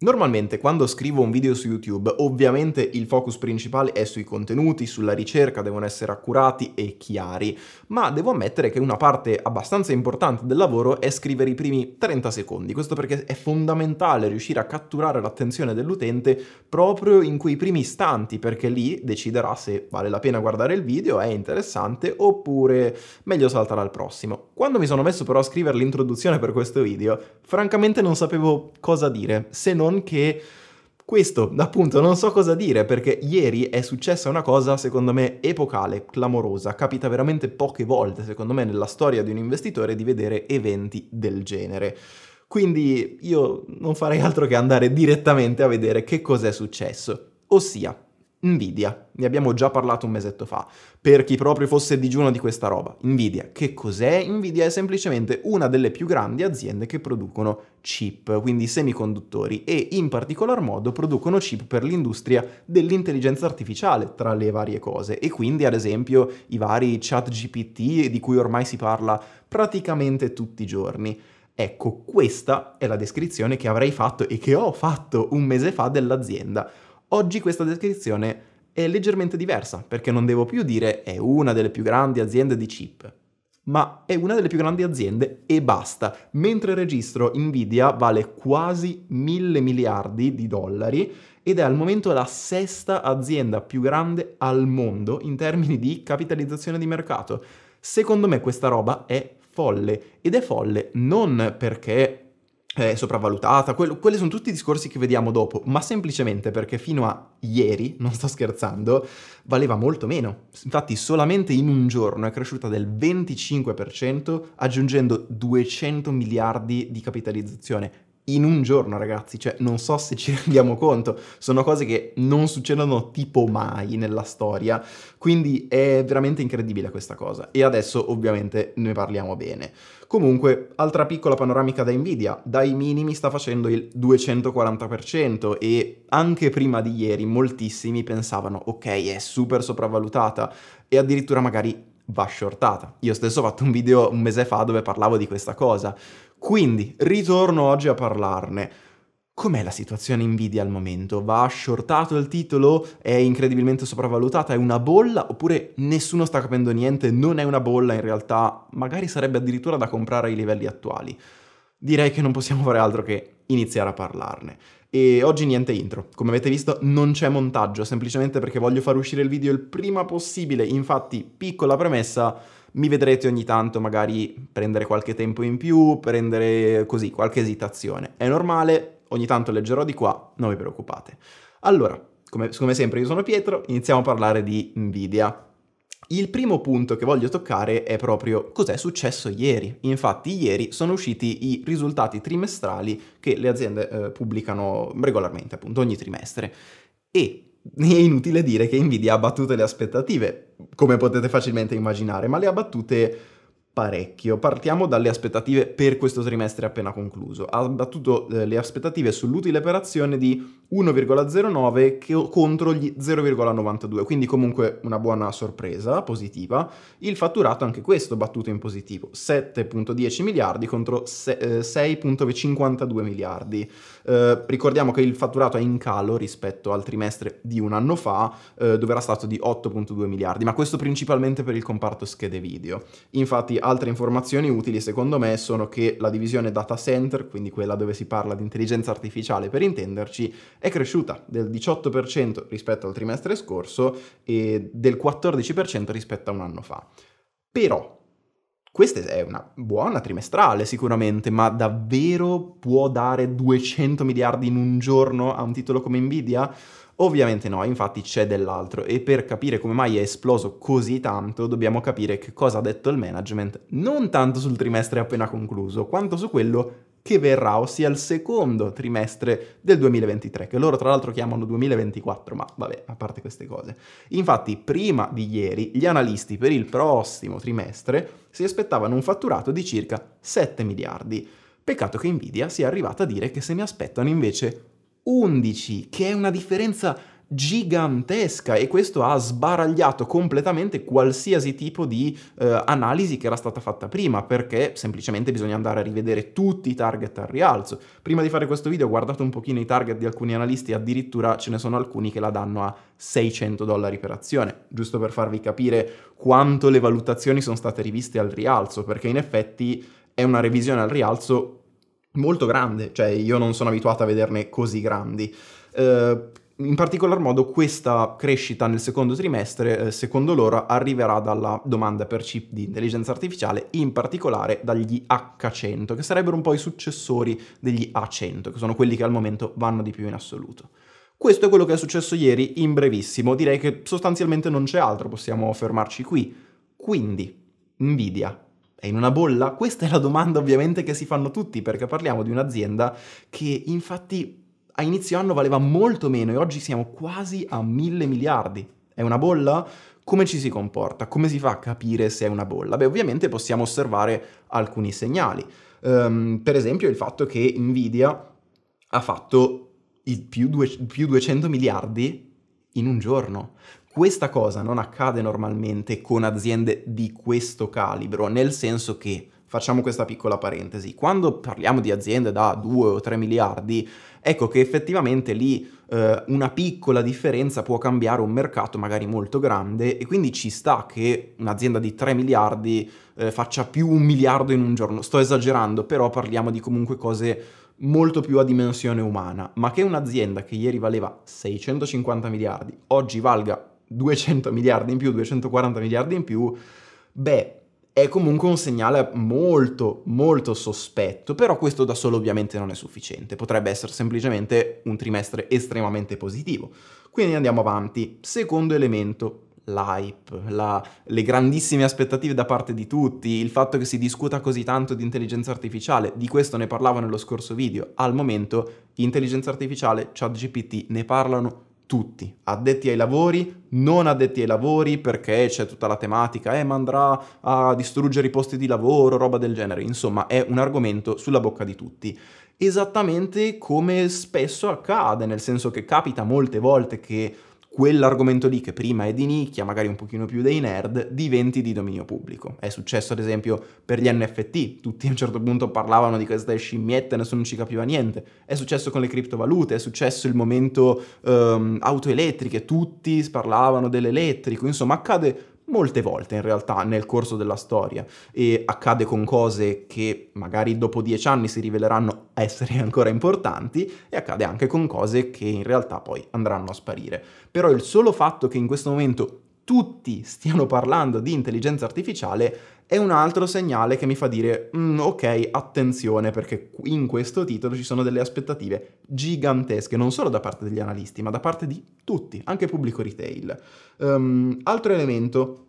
Normalmente quando scrivo un video su YouTube ovviamente il focus principale è sui contenuti, sulla ricerca, devono essere accurati e chiari, ma devo ammettere che una parte abbastanza importante del lavoro è scrivere i primi 30 secondi, questo perché è fondamentale riuscire a catturare l'attenzione dell'utente proprio in quei primi istanti, perché lì deciderà se vale la pena guardare il video, è interessante oppure meglio saltare al prossimo. Quando mi sono messo però a scrivere l'introduzione per questo video, francamente non sapevo cosa dire, se non non che questo, appunto, non so cosa dire perché ieri è successa una cosa secondo me epocale, clamorosa, capita veramente poche volte secondo me nella storia di un investitore di vedere eventi del genere. Quindi io non farei altro che andare direttamente a vedere che cos'è successo. Ossia, Nvidia, ne abbiamo già parlato un mesetto fa, per chi proprio fosse digiuno di questa roba. Nvidia, che cos'è? Nvidia è semplicemente una delle più grandi aziende che producono chip, quindi semiconduttori, e in particolar modo producono chip per l'industria dell'intelligenza artificiale, tra le varie cose, e quindi ad esempio i vari chat GPT di cui ormai si parla praticamente tutti i giorni. Ecco, questa è la descrizione che avrei fatto e che ho fatto un mese fa dell'azienda Oggi questa descrizione è leggermente diversa, perché non devo più dire è una delle più grandi aziende di chip, ma è una delle più grandi aziende e basta. Mentre registro Nvidia vale quasi mille miliardi di dollari ed è al momento la sesta azienda più grande al mondo in termini di capitalizzazione di mercato. Secondo me questa roba è folle ed è folle non perché eh, sopravvalutata, quello, quelli sono tutti discorsi che vediamo dopo, ma semplicemente perché fino a ieri, non sto scherzando, valeva molto meno. Infatti solamente in un giorno è cresciuta del 25%, aggiungendo 200 miliardi di capitalizzazione in un giorno, ragazzi, cioè non so se ci rendiamo conto, sono cose che non succedono tipo mai nella storia, quindi è veramente incredibile questa cosa e adesso ovviamente ne parliamo bene. Comunque, altra piccola panoramica da Nvidia, dai minimi sta facendo il 240% e anche prima di ieri moltissimi pensavano ok è super sopravvalutata e addirittura magari va shortata. Io stesso ho fatto un video un mese fa dove parlavo di questa cosa. Quindi, ritorno oggi a parlarne. Com'è la situazione Nvidia al momento? Va shortato il titolo? È incredibilmente sopravvalutata? È una bolla? Oppure nessuno sta capendo niente? Non è una bolla in realtà? Magari sarebbe addirittura da comprare ai livelli attuali. Direi che non possiamo fare altro che iniziare a parlarne. E oggi niente intro, come avete visto non c'è montaggio, semplicemente perché voglio far uscire il video il prima possibile, infatti piccola premessa, mi vedrete ogni tanto magari prendere qualche tempo in più, prendere così qualche esitazione. È normale, ogni tanto leggerò di qua, non vi preoccupate. Allora, come, come sempre io sono Pietro, iniziamo a parlare di Nvidia. Il primo punto che voglio toccare è proprio cos'è successo ieri. Infatti ieri sono usciti i risultati trimestrali che le aziende eh, pubblicano regolarmente, appunto ogni trimestre. E è inutile dire che Nvidia ha battuto le aspettative, come potete facilmente immaginare, ma le ha battute parecchio. Partiamo dalle aspettative per questo trimestre appena concluso. Ha battuto eh, le aspettative sull'utile per azione di 1,09 contro gli 0,92, quindi comunque una buona sorpresa positiva. Il fatturato anche questo battuto in positivo, 7.10 miliardi contro 6.52 eh, miliardi. Eh, ricordiamo che il fatturato è in calo rispetto al trimestre di un anno fa, eh, dove era stato di 8.2 miliardi, ma questo principalmente per il comparto schede video. Infatti altre informazioni utili secondo me sono che la divisione data center, quindi quella dove si parla di intelligenza artificiale per intenderci, è cresciuta del 18% rispetto al trimestre scorso e del 14% rispetto a un anno fa. Però questa è una buona trimestrale sicuramente, ma davvero può dare 200 miliardi in un giorno a un titolo come Nvidia? Ovviamente no, infatti c'è dell'altro e per capire come mai è esploso così tanto dobbiamo capire che cosa ha detto il management non tanto sul trimestre appena concluso, quanto su quello che verrà, ossia il secondo trimestre del 2023, che loro tra l'altro chiamano 2024, ma vabbè, a parte queste cose. Infatti, prima di ieri, gli analisti per il prossimo trimestre si aspettavano un fatturato di circa 7 miliardi. Peccato che Nvidia sia arrivata a dire che se ne aspettano invece 11, che è una differenza gigantesca e questo ha sbaragliato completamente qualsiasi tipo di eh, analisi che era stata fatta prima perché semplicemente bisogna andare a rivedere tutti i target al rialzo. Prima di fare questo video ho guardato un pochino i target di alcuni analisti e addirittura ce ne sono alcuni che la danno a 600 dollari per azione, giusto per farvi capire quanto le valutazioni sono state riviste al rialzo perché in effetti è una revisione al rialzo molto grande, cioè io non sono abituato a vederne così grandi. Eh, in particolar modo questa crescita nel secondo trimestre, eh, secondo loro, arriverà dalla domanda per chip di intelligenza artificiale, in particolare dagli H100, che sarebbero un po' i successori degli A100, che sono quelli che al momento vanno di più in assoluto. Questo è quello che è successo ieri in brevissimo, direi che sostanzialmente non c'è altro, possiamo fermarci qui. Quindi, Nvidia, è in una bolla? Questa è la domanda ovviamente che si fanno tutti perché parliamo di un'azienda che infatti a inizio anno valeva molto meno e oggi siamo quasi a mille miliardi. È una bolla? Come ci si comporta? Come si fa a capire se è una bolla? Beh, ovviamente possiamo osservare alcuni segnali. Um, per esempio il fatto che Nvidia ha fatto il più, due, più 200 miliardi in un giorno. Questa cosa non accade normalmente con aziende di questo calibro, nel senso che Facciamo questa piccola parentesi. Quando parliamo di aziende da 2 o 3 miliardi, ecco che effettivamente lì eh, una piccola differenza può cambiare un mercato magari molto grande e quindi ci sta che un'azienda di 3 miliardi eh, faccia più un miliardo in un giorno. Sto esagerando, però parliamo di comunque cose molto più a dimensione umana, ma che un'azienda che ieri valeva 650 miliardi, oggi valga 200 miliardi in più, 240 miliardi in più, beh, è comunque un segnale molto, molto sospetto, però questo da solo ovviamente non è sufficiente, potrebbe essere semplicemente un trimestre estremamente positivo. Quindi andiamo avanti. Secondo elemento, l'hype, la, le grandissime aspettative da parte di tutti, il fatto che si discuta così tanto di intelligenza artificiale, di questo ne parlavo nello scorso video, al momento intelligenza artificiale, chat GPT, ne parlano tutti, addetti ai lavori, non addetti ai lavori perché c'è tutta la tematica, eh ma andrà a distruggere i posti di lavoro, roba del genere, insomma è un argomento sulla bocca di tutti. Esattamente come spesso accade, nel senso che capita molte volte che quell'argomento lì che prima è di nicchia, magari un pochino più dei nerd, diventi di dominio pubblico. È successo ad esempio per gli NFT, tutti a un certo punto parlavano di queste scimmiette, e nessuno ci capiva niente. È successo con le criptovalute, è successo il momento um, ehm, auto elettriche, tutti parlavano dell'elettrico, insomma accade molte volte in realtà nel corso della storia e accade con cose che magari dopo dieci anni si riveleranno essere ancora importanti e accade anche con cose che in realtà poi andranno a sparire. Però il solo fatto che in questo momento tutti stiano parlando di intelligenza artificiale è un altro segnale che mi fa dire mm, ok, attenzione perché in questo titolo ci sono delle aspettative gigantesche, non solo da parte degli analisti, ma da parte di tutti, anche pubblico retail. Um, altro elemento,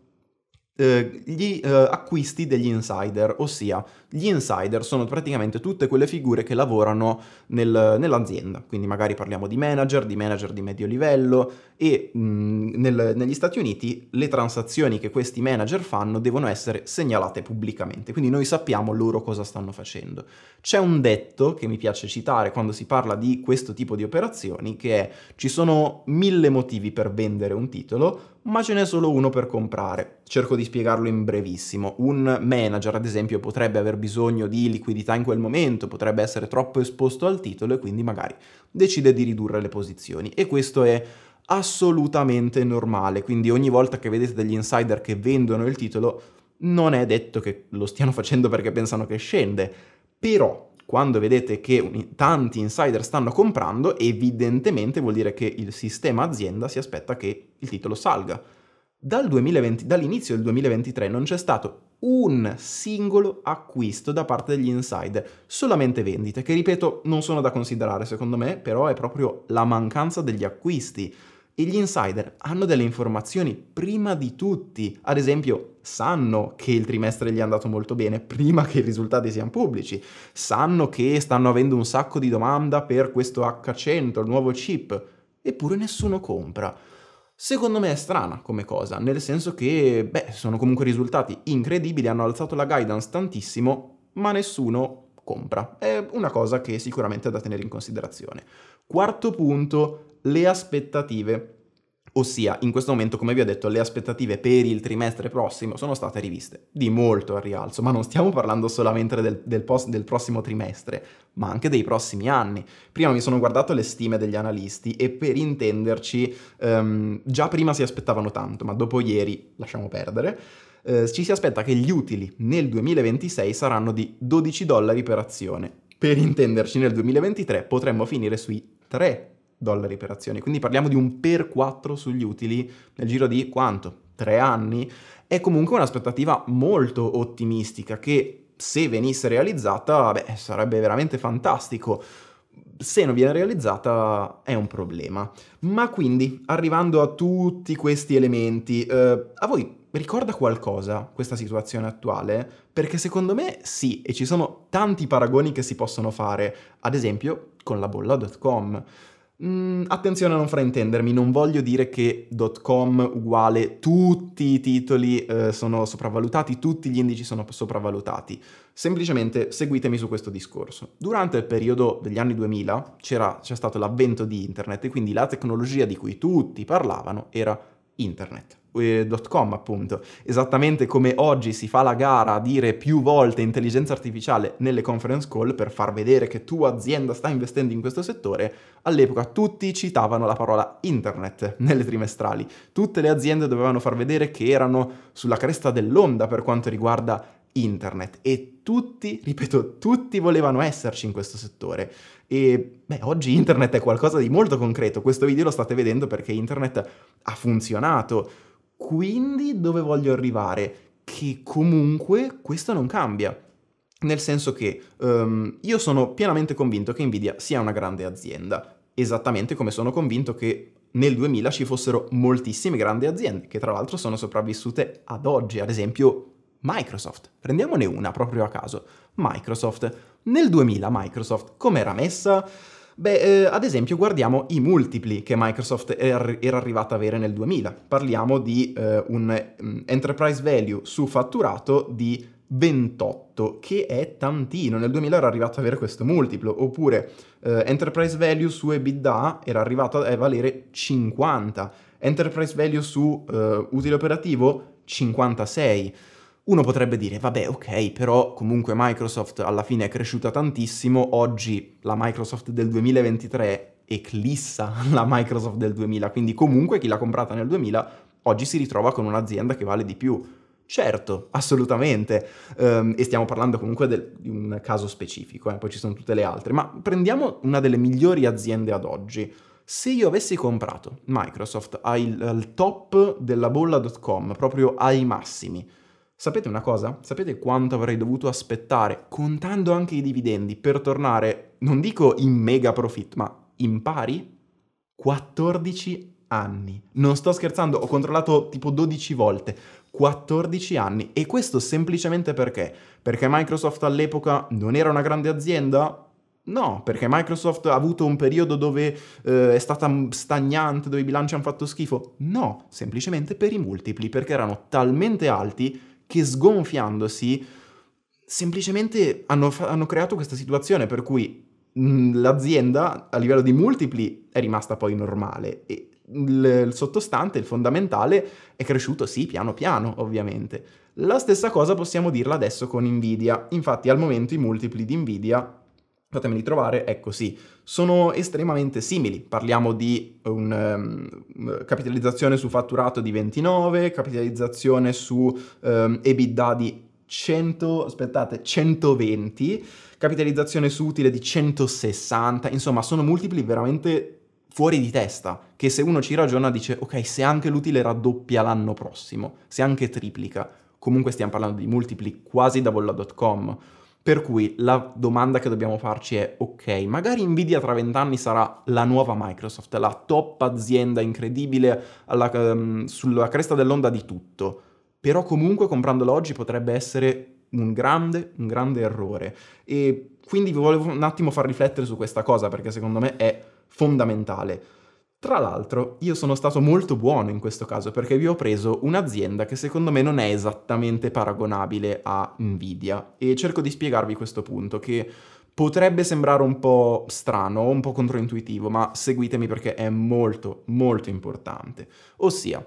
eh, gli eh, acquisti degli insider, ossia gli insider sono praticamente tutte quelle figure che lavorano nel, nell'azienda, quindi magari parliamo di manager, di manager di medio livello e mh, nel, negli Stati Uniti le transazioni che questi manager fanno devono essere segnalate pubblicamente, quindi noi sappiamo loro cosa stanno facendo. C'è un detto che mi piace citare quando si parla di questo tipo di operazioni che è ci sono mille motivi per vendere un titolo, ma ce n'è solo uno per comprare. Cerco di spiegarlo in brevissimo. Un manager, ad esempio, potrebbe aver bisogno di liquidità in quel momento, potrebbe essere troppo esposto al titolo e quindi magari decide di ridurre le posizioni. E questo è assolutamente normale, quindi ogni volta che vedete degli insider che vendono il titolo, non è detto che lo stiano facendo perché pensano che scende, però quando vedete che tanti insider stanno comprando, evidentemente vuol dire che il sistema azienda si aspetta che il titolo salga. Dal 2020, dall'inizio del 2023 non c'è stato un singolo acquisto da parte degli insider, solamente vendite, che ripeto non sono da considerare secondo me, però è proprio la mancanza degli acquisti. E gli insider hanno delle informazioni prima di tutti, ad esempio sanno che il trimestre gli è andato molto bene prima che i risultati siano pubblici, sanno che stanno avendo un sacco di domanda per questo H100, il nuovo chip, eppure nessuno compra. Secondo me è strana come cosa, nel senso che, beh, sono comunque risultati incredibili, hanno alzato la guidance tantissimo, ma nessuno compra. È una cosa che sicuramente è da tenere in considerazione. Quarto punto, le aspettative. Ossia, in questo momento, come vi ho detto, le aspettative per il trimestre prossimo sono state riviste di molto al rialzo, ma non stiamo parlando solamente del, del, post, del, prossimo trimestre, ma anche dei prossimi anni. Prima mi sono guardato le stime degli analisti e per intenderci, ehm, già prima si aspettavano tanto, ma dopo ieri lasciamo perdere. Eh, ci si aspetta che gli utili nel 2026 saranno di 12 dollari per azione. Per intenderci, nel 2023 potremmo finire sui 3 dollari per azione. Quindi parliamo di un per 4 sugli utili nel giro di quanto? Tre anni? È comunque un'aspettativa molto ottimistica che se venisse realizzata, beh, sarebbe veramente fantastico. Se non viene realizzata è un problema. Ma quindi, arrivando a tutti questi elementi, eh, a voi ricorda qualcosa questa situazione attuale? Perché secondo me sì, e ci sono tanti paragoni che si possono fare, ad esempio con la bolla.com. Mm, attenzione a non fraintendermi, non voglio dire che .com uguale tutti i titoli eh, sono sopravvalutati, tutti gli indici sono sopravvalutati. Semplicemente seguitemi su questo discorso. Durante il periodo degli anni 2000 c'era, c'è stato l'avvento di internet e quindi la tecnologia di cui tutti parlavano era internet. Eh, com, appunto. Esattamente come oggi si fa la gara a dire più volte intelligenza artificiale nelle conference call per far vedere che tua azienda sta investendo in questo settore, all'epoca tutti citavano la parola internet nelle trimestrali. Tutte le aziende dovevano far vedere che erano sulla cresta dell'onda per quanto riguarda internet e tutti, ripeto, tutti volevano esserci in questo settore. E beh, oggi internet è qualcosa di molto concreto, questo video lo state vedendo perché internet ha funzionato quindi dove voglio arrivare? Che comunque questo non cambia. Nel senso che um, io sono pienamente convinto che Nvidia sia una grande azienda, esattamente come sono convinto che nel 2000 ci fossero moltissime grandi aziende, che tra l'altro sono sopravvissute ad oggi, ad esempio Microsoft. Prendiamone una proprio a caso. Microsoft. Nel 2000 Microsoft com'era messa? Beh, eh, ad esempio guardiamo i multipli che Microsoft era arrivata ad avere nel 2000. Parliamo di eh, un mm, enterprise value su fatturato di 28, che è tantino. Nel 2000 era arrivato ad avere questo multiplo, oppure eh, enterprise value su EBITDA era arrivato a valere 50, enterprise value su eh, utile operativo 56. Uno potrebbe dire, vabbè ok, però comunque Microsoft alla fine è cresciuta tantissimo, oggi la Microsoft del 2023 eclissa la Microsoft del 2000, quindi comunque chi l'ha comprata nel 2000 oggi si ritrova con un'azienda che vale di più. Certo, assolutamente, um, e stiamo parlando comunque del, di un caso specifico, eh? poi ci sono tutte le altre, ma prendiamo una delle migliori aziende ad oggi. Se io avessi comprato Microsoft al, al top della bolla.com, proprio ai massimi, Sapete una cosa? Sapete quanto avrei dovuto aspettare, contando anche i dividendi, per tornare, non dico in mega profit, ma in pari? 14 anni. Non sto scherzando, ho controllato tipo 12 volte. 14 anni. E questo semplicemente perché? Perché Microsoft all'epoca non era una grande azienda? No, perché Microsoft ha avuto un periodo dove eh, è stata stagnante, dove i bilanci hanno fatto schifo? No, semplicemente per i multipli, perché erano talmente alti che sgonfiandosi semplicemente hanno, fa- hanno creato questa situazione per cui mh, mhmm, l'azienda a livello di multipli è rimasta poi normale e il, il sottostante, il fondamentale è cresciuto sì piano piano ovviamente. La stessa cosa possiamo dirla adesso con Nvidia, infatti al momento i multipli di Nvidia fatemi trovare, ecco sì, sono estremamente simili. Parliamo di un, um, capitalizzazione su fatturato di 29, capitalizzazione su um, EBITDA di 100, aspettate, 120, capitalizzazione su utile di 160, insomma sono multipli veramente fuori di testa, che se uno ci ragiona dice ok, se anche l'utile raddoppia l'anno prossimo, se anche triplica, comunque stiamo parlando di multipli quasi da bolla.com per cui la domanda che dobbiamo farci è, ok, magari Nvidia tra vent'anni sarà la nuova Microsoft, la top azienda incredibile alla, um, sulla cresta dell'onda di tutto, però comunque comprandola oggi potrebbe essere un grande, un grande errore. E quindi vi volevo un attimo far riflettere su questa cosa perché secondo me è fondamentale. Tra l'altro, io sono stato molto buono in questo caso perché vi ho preso un'azienda che secondo me non è esattamente paragonabile a Nvidia e cerco di spiegarvi questo punto che potrebbe sembrare un po' strano, un po' controintuitivo, ma seguitemi perché è molto molto importante. Ossia,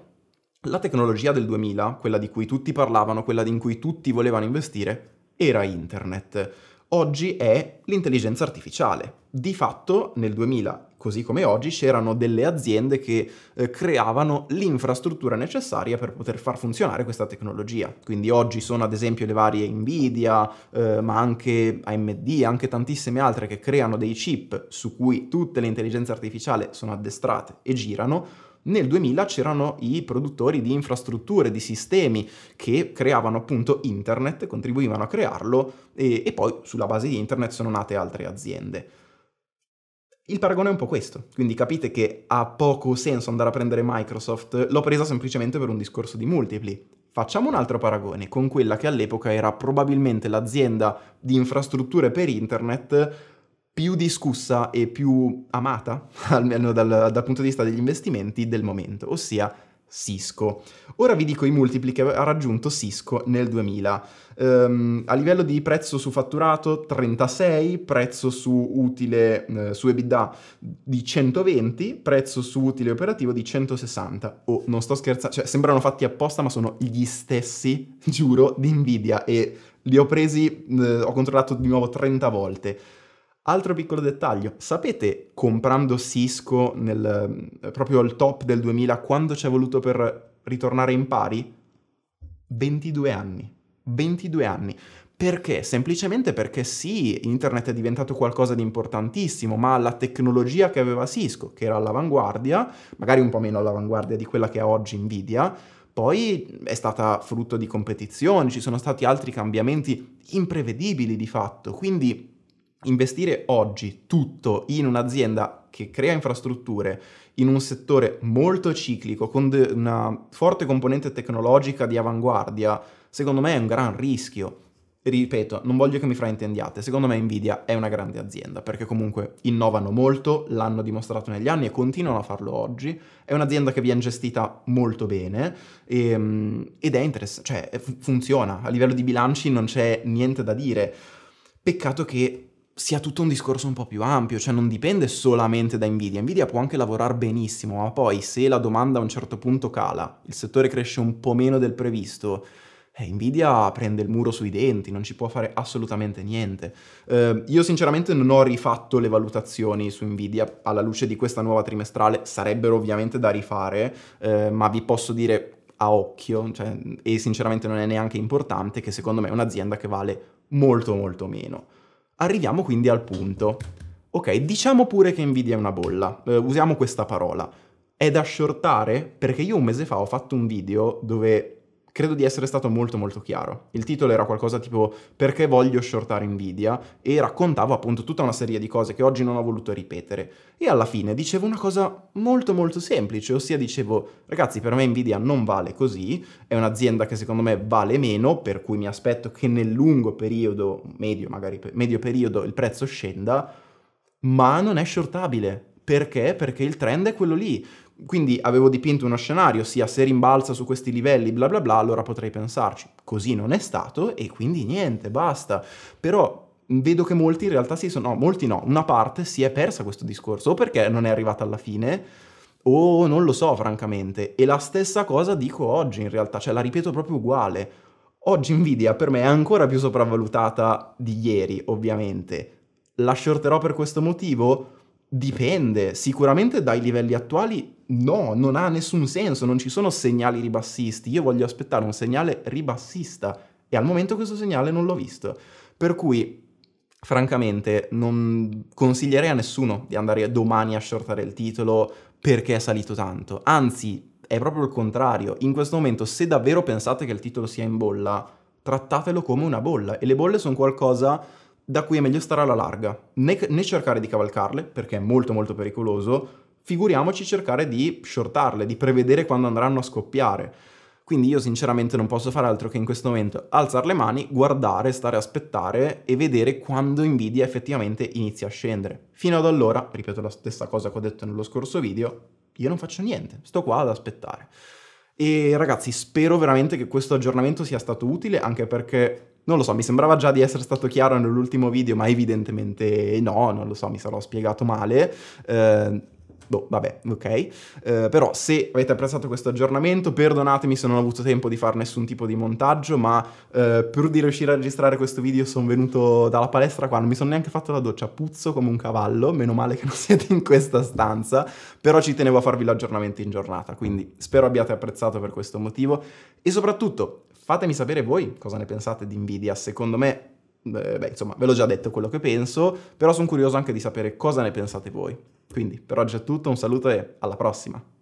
la tecnologia del 2000, quella di cui tutti parlavano, quella in cui tutti volevano investire, era internet. Oggi è l'intelligenza artificiale, di fatto nel 2000, così come oggi, c'erano delle aziende che eh, creavano l'infrastruttura necessaria per poter far funzionare questa tecnologia. Quindi oggi sono ad esempio le varie Nvidia, eh, ma anche AMD, anche tantissime altre che creano dei chip su cui tutte le intelligenze artificiali sono addestrate e girano. Nel 2000 c'erano i produttori di infrastrutture, di sistemi che creavano appunto internet, contribuivano a crearlo e, e poi sulla base di internet sono nate altre aziende. Il paragone è un po' questo, quindi capite che ha poco senso andare a prendere Microsoft, l'ho presa semplicemente per un discorso di multipli. Facciamo un altro paragone con quella che all'epoca era probabilmente l'azienda di infrastrutture per internet più discussa e più amata, almeno dal, dal punto di vista degli investimenti, del momento, ossia Cisco. Ora vi dico i multipli che ha raggiunto Cisco nel 2000. Um, ehm, a livello di prezzo su fatturato 36, prezzo su utile eh, su EBITDA di 120, prezzo su utile operativo di 160. Oh, non sto scherzando, cioè sembrano fatti apposta, ma sono gli stessi, giuro, di Nvidia e li ho presi, eh, ho controllato di nuovo 30 volte. Altro piccolo dettaglio, sapete comprando Cisco nel, eh, proprio al top del 2000 quando ci è voluto per ritornare in pari? 22 anni, 22 anni. Perché? Semplicemente perché sì, internet è diventato qualcosa di importantissimo, ma la tecnologia che aveva Cisco, che era all'avanguardia, magari un po' meno all'avanguardia di quella che ha oggi Nvidia, poi è stata frutto di competizioni, ci sono stati altri cambiamenti imprevedibili di fatto, quindi investire oggi tutto in un'azienda che crea infrastrutture, in un settore molto ciclico, con de- una forte componente tecnologica di avanguardia, secondo me è un gran rischio. Ripeto, non voglio che mi fraintendiate, secondo me Nvidia è una grande azienda, perché comunque innovano molto, l'hanno dimostrato negli anni e continuano a farlo oggi, è un'azienda che viene gestita molto bene e, ehm, ed è interessante, cioè funziona, a livello di bilanci non c'è niente da dire. Peccato che sia tutto un discorso un po' più ampio, cioè non dipende solamente da Nvidia, Nvidia può anche lavorare benissimo, ma poi se la domanda a un certo punto cala, il settore cresce un po' meno del previsto, eh, Nvidia prende il muro sui denti, non ci può fare assolutamente niente. Eh, io sinceramente non ho rifatto le valutazioni su Nvidia alla luce di questa nuova trimestrale, sarebbero ovviamente da rifare, eh, ma vi posso dire a occhio, cioè, e sinceramente non è neanche importante, che secondo me è un'azienda che vale molto molto meno. Arriviamo quindi al punto. Ok, diciamo pure che Nvidia è una bolla, eh, usiamo questa parola. È da shortare? Perché io un mese fa ho fatto un video dove Credo di essere stato molto molto chiaro. Il titolo era qualcosa tipo perché voglio shortare Nvidia e raccontavo appunto tutta una serie di cose che oggi non ho voluto ripetere. E alla fine dicevo una cosa molto molto semplice, ossia dicevo ragazzi per me Nvidia non vale così, è un'azienda che secondo me vale meno, per cui mi aspetto che nel lungo periodo, medio magari, medio periodo il prezzo scenda, ma non è shortabile. Perché? Perché il trend è quello lì quindi avevo dipinto uno scenario, sia se rimbalza su questi livelli, bla bla bla, allora potrei pensarci. Così non è stato e quindi niente, basta. Però vedo che molti in realtà si sono, no, molti no, una parte si è persa questo discorso, o perché non è arrivata alla fine, o non lo so francamente. E la stessa cosa dico oggi in realtà, cioè la ripeto proprio uguale. Oggi Nvidia per me è ancora più sopravvalutata di ieri, ovviamente. La shorterò per questo motivo? Dipende, sicuramente dai livelli attuali no, non ha nessun senso, non ci sono segnali ribassisti, io voglio aspettare un segnale ribassista e al momento questo segnale non l'ho visto. Per cui francamente non consiglierei a nessuno di andare domani a shortare il titolo perché è salito tanto. Anzi, è proprio il contrario. In questo momento, se davvero pensate che il titolo sia in bolla, trattatelo come una bolla. E le bolle sono qualcosa da cui è meglio stare alla larga, né, né cercare di cavalcarle, perché è molto molto pericoloso, figuriamoci cercare di shortarle, di prevedere quando andranno a scoppiare. Quindi io sinceramente non posso fare altro che in questo momento alzare le mani, guardare, stare a aspettare e vedere quando Nvidia effettivamente inizia a scendere. Fino ad allora, ripeto la stessa cosa che ho detto nello scorso video, io non faccio niente, sto qua ad aspettare. E ragazzi, spero veramente che questo aggiornamento sia stato utile, anche perché non lo so, mi sembrava già di essere stato chiaro nell'ultimo video, ma evidentemente no, non lo so, mi sarò spiegato male. Eh, Boh, vabbè, ok. Eh, però se avete apprezzato questo aggiornamento, perdonatemi se non ho avuto tempo di fare nessun tipo di montaggio, ma eh, pur di riuscire a registrare questo video sono venuto dalla palestra qua, non mi sono neanche fatto la doccia, puzzo come un cavallo, meno male che non siete in questa stanza, però ci tenevo a farvi l'aggiornamento in giornata, quindi spero abbiate apprezzato per questo motivo e soprattutto Fatemi sapere voi cosa ne pensate di Nvidia, secondo me, eh, beh, insomma, ve l'ho già detto quello che penso, però sono curioso anche di sapere cosa ne pensate voi. Quindi, per oggi è tutto, un saluto e alla prossima!